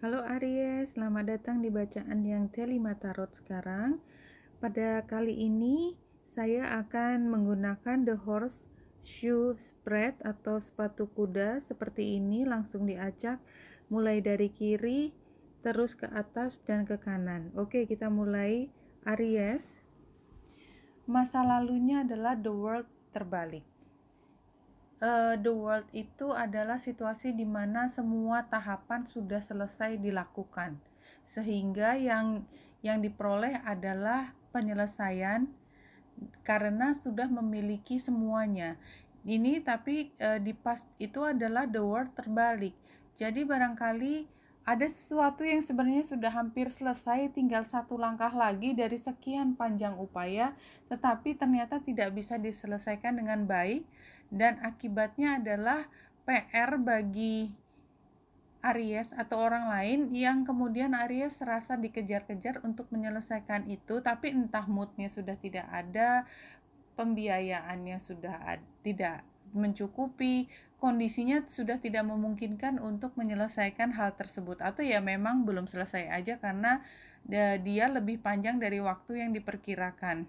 Halo Aries, selamat datang di bacaan yang T5 Tarot sekarang. Pada kali ini saya akan menggunakan The Horse Shoe Spread atau sepatu kuda seperti ini langsung diacak mulai dari kiri terus ke atas dan ke kanan. Oke, kita mulai Aries. Masa lalunya adalah The World terbalik uh, the world itu adalah situasi di mana semua tahapan sudah selesai dilakukan sehingga yang yang diperoleh adalah penyelesaian karena sudah memiliki semuanya ini tapi uh, di past itu adalah the world terbalik jadi barangkali ada sesuatu yang sebenarnya sudah hampir selesai, tinggal satu langkah lagi dari sekian panjang upaya, tetapi ternyata tidak bisa diselesaikan dengan baik, dan akibatnya adalah PR bagi Aries atau orang lain yang kemudian Aries serasa dikejar-kejar untuk menyelesaikan itu, tapi entah moodnya sudah tidak ada, pembiayaannya sudah ad, tidak mencukupi, kondisinya sudah tidak memungkinkan untuk menyelesaikan hal tersebut atau ya memang belum selesai aja karena dia lebih panjang dari waktu yang diperkirakan.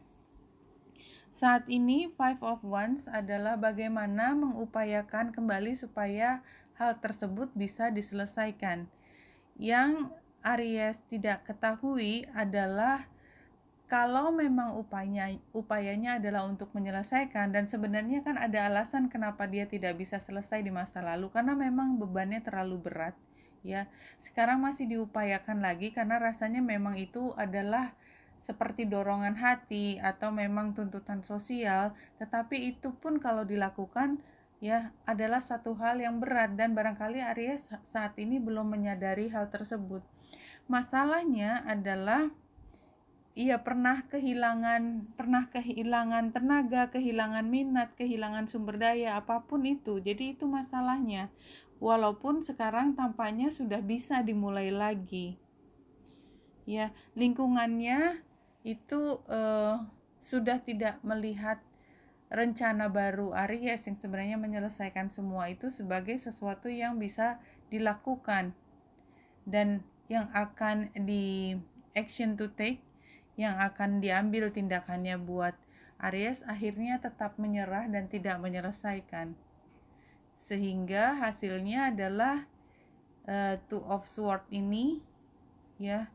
Saat ini, Five of Wands adalah bagaimana mengupayakan kembali supaya hal tersebut bisa diselesaikan. Yang Aries tidak ketahui adalah kalau memang upayanya upayanya adalah untuk menyelesaikan dan sebenarnya kan ada alasan kenapa dia tidak bisa selesai di masa lalu karena memang bebannya terlalu berat ya. Sekarang masih diupayakan lagi karena rasanya memang itu adalah seperti dorongan hati atau memang tuntutan sosial, tetapi itu pun kalau dilakukan ya adalah satu hal yang berat dan barangkali Aries saat ini belum menyadari hal tersebut. Masalahnya adalah ia pernah kehilangan pernah kehilangan tenaga, kehilangan minat, kehilangan sumber daya apapun itu. Jadi itu masalahnya. Walaupun sekarang tampaknya sudah bisa dimulai lagi. Ya, lingkungannya itu eh, sudah tidak melihat rencana baru Aries yang sebenarnya menyelesaikan semua itu sebagai sesuatu yang bisa dilakukan dan yang akan di action to take yang akan diambil tindakannya buat Aries akhirnya tetap menyerah dan tidak menyelesaikan. Sehingga hasilnya adalah uh, Two of Sword ini ya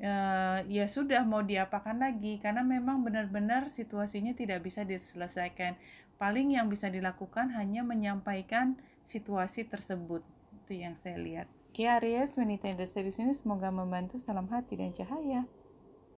uh, ya sudah mau diapakan lagi karena memang benar-benar situasinya tidak bisa diselesaikan. Paling yang bisa dilakukan hanya menyampaikan situasi tersebut. Itu yang saya lihat. Oke Aries, wanita yang di sini semoga membantu salam hati dan cahaya.